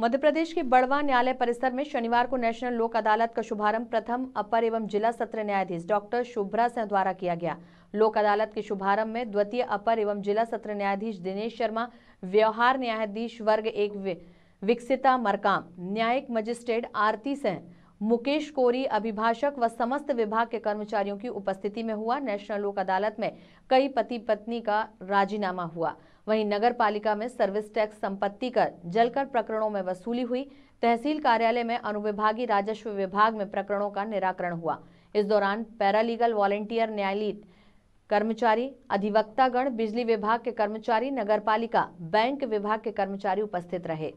मध्य प्रदेश के बड़वा न्यायालय परिसर में शनिवार को नेशनल लोक अदालत का शुभारंभ प्रथम अपर एवं जिला सत्र न्यायाधीश डॉक्टर शुभ्रा सिंह द्वारा किया गया लोक अदालत के शुभारंभ में द्वितीय अपर एवं जिला सत्र न्यायाधीश दिनेश शर्मा व्यवहार न्यायाधीश वर्ग एक विकसिता मरकाम न्यायिक मजिस्ट्रेट आरती सिंह मुकेश कोरी अभिभाषक व समस्त विभाग के कर्मचारियों की उपस्थिति में हुआ नेशनल लोक अदालत में कई पति पत्नी का राजीनामा हुआ वहीं नगर पालिका में सर्विस टैक्स संपत्ति कर जलकर प्रकरणों में वसूली हुई तहसील कार्यालय में अनुविभागीय राजस्व विभाग में प्रकरणों का निराकरण हुआ इस दौरान पैरालीगल वॉलेंटियर न्यायालय कर्मचारी अधिवक्तागण बिजली विभाग के कर्मचारी पालिका बैंक विभाग के कर्मचारी उपस्थित रहे